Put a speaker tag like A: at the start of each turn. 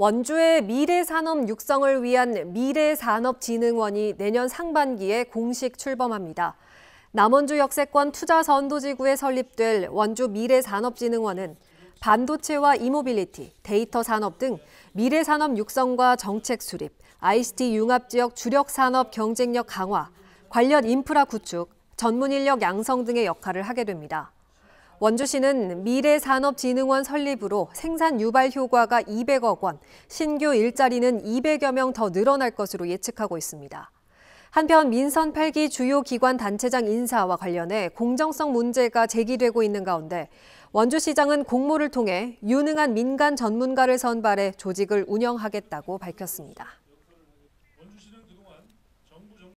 A: 원주의 미래 산업 육성을 위한 미래산업진흥원이 내년 상반기에 공식 출범합니다. 남원주 역세권 투자 선도지구에 설립될 원주 미래산업진흥원은 반도체와 이모빌리티, 데이터 산업 등 미래 산업 육성과 정책 수립, ICT 융합 지역 주력 산업 경쟁력 강화, 관련 인프라 구축, 전문 인력 양성 등의 역할을 하게 됩니다. 원주시는 미래산업진흥원 설립으로 생산 유발 효과가 200억 원, 신규 일자리는 200여 명 더 늘어날 것으로 예측하고 있습니다. 한편 민선 8기 주요 기관 단체장 인사와 관련해 공정성 문제가 제기되고 있는 가운데 원주시장은 공모를 통해 유능한 민간 전문가를 선발해 조직을 운영하겠다고 밝혔습니다.